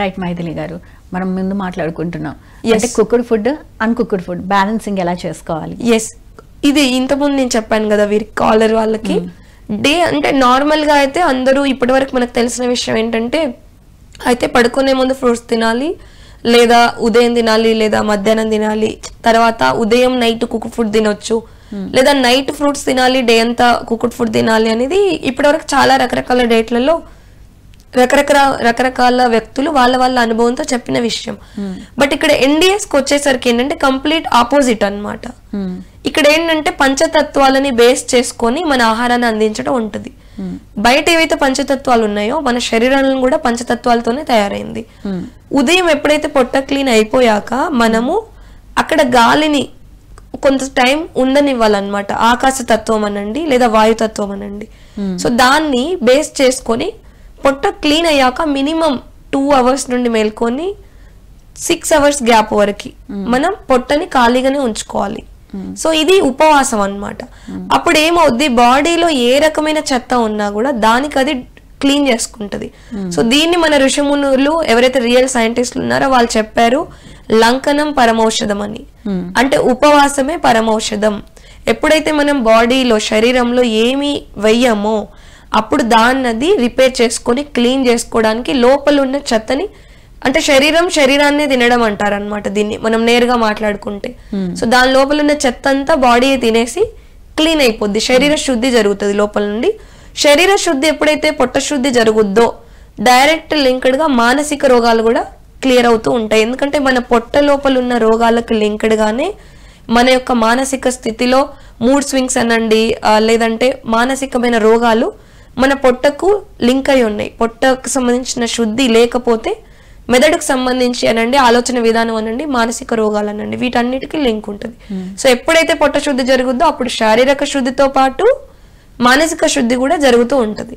Right Maithili గారు మనం ముందు మాట్లాడుకుంటున్నాం అంటే cooked food uncooked food balancing ఎలా చేసుకోవాలి ఎస్ ఇది ఇంతకుముందు నేను చెప్పాను కదా వీరి కాలర్ వాళ్ళకి hmm. డే అంటే నార్మల్గా అయితే అందరూ ఇప్పటివరకు మనకు తెలిసిన విషయం ఏంటంటే అయితే పడుకునే ముందు ఫ్రూట్స్ తినాలి లేదా ఉదయం తినాలి లేదా మధ్యాహ్నం తినాలి తర్వాత ఉదయం నైట్ కుక్ ఫుడ్ తినొచ్చు hmm. లేదా నైట్ ఫ్రూట్స్ తినాలి డే అంతా కుక్ ఫుడ్ తినాలి అనేది ఇప్పటివరకు చాలా రకరకాల డేట్లలో రకరకాల రకరకాల వ్యక్తులు వాళ్ళ వాళ్ళ అనుభవంతో చెప్పిన విషయం బట్ hmm. ఇక్కడ ఎన్డీఎస్కి వచ్చేసరికి ఏంటంటే కంప్లీట్ ఆపోజిట్ అనమాట hmm. ఇక్కడ ఏంటంటే పంచతత్వాలని బేస్ చేసుకొని మన ఆహారాన్ని అందించడం ఉంటుంది hmm. బయట ఏవైతే పంచతత్వాలు ఉన్నాయో మన శరీరాలను కూడా పంచతత్వాలతోనే తయారైంది ఉదయం ఎప్పుడైతే పొట్ట క్లీన్ అయిపోయాక మనము అక్కడ గాలిని కొంత టైం ఇవ్వాలన్నమాట ఆకాశ తత్వం అనండి లేదా వాయుతత్వం అనండి సో దాన్ని బేస్ చేసుకొని పొట్ట క్లీన్ అయ్యాక మినిమం టూ అవర్స్ నుండి మేల్కొని సిక్స్ అవర్స్ గ్యాప్ వరకు మనం పొట్టని ఖాళీగానే ఉంచుకోవాలి సో ఇది ఉపవాసం అనమాట అప్పుడు ఏమవుద్ది బాడీలో ఏ రకమైన చెత్త ఉన్నా కూడా దానికి అది క్లీన్ చేసుకుంటది సో దీన్ని మన ఋషిమునులు ఎవరైతే రియల్ సైంటిస్ట్లు ఉన్నారో వాళ్ళు చెప్పారు లంకనం పరమౌషధం అని అంటే ఉపవాసమే పరమౌషధం ఎప్పుడైతే మనం బాడీలో శరీరంలో ఏమి వెయ్యమో అప్పుడు దాన్నది రిపేర్ చేసుకొని క్లీన్ చేసుకోవడానికి లోపల ఉన్న చెత్తని అంటే శరీరం శరీరాన్ని తినడం అంటారు అనమాట దీన్ని మనం నేరుగా మాట్లాడుకుంటే hmm. సో దాని లోపల ఉన్న చెత్త అంతా బాడీ తినేసి క్లీన్ అయిపోద్ది శరీర hmm. శుద్ధి జరుగుతుంది లోపల నుండి శరీర శుద్ధి ఎప్పుడైతే పొట్ట శుద్ధి జరుగుద్దో డైరెక్ట్ లింక్డ్ గా మానసిక రోగాలు కూడా క్లియర్ అవుతూ ఉంటాయి ఎందుకంటే మన పొట్ట లోపల ఉన్న రోగాలకు లింక్డ్ గానే మన యొక్క మానసిక స్థితిలో మూడ్ స్వింగ్స్ అనండి లేదంటే మానసికమైన రోగాలు మన పొట్టకు లింక్ అయి ఉన్నాయి పొట్టకు సంబంధించిన శుద్ధి లేకపోతే మెదడుకు సంబంధించి అనండి ఆలోచన విధానం అనండి మానసిక రోగాలు అనండి వీటన్నిటికీ లింక్ ఉంటుంది hmm. సో ఎప్పుడైతే పొట్ట శుద్ధి జరుగుద్దో అప్పుడు శారీరక శుద్ధితో పాటు మానసిక శుద్ధి కూడా జరుగుతూ ఉంటుంది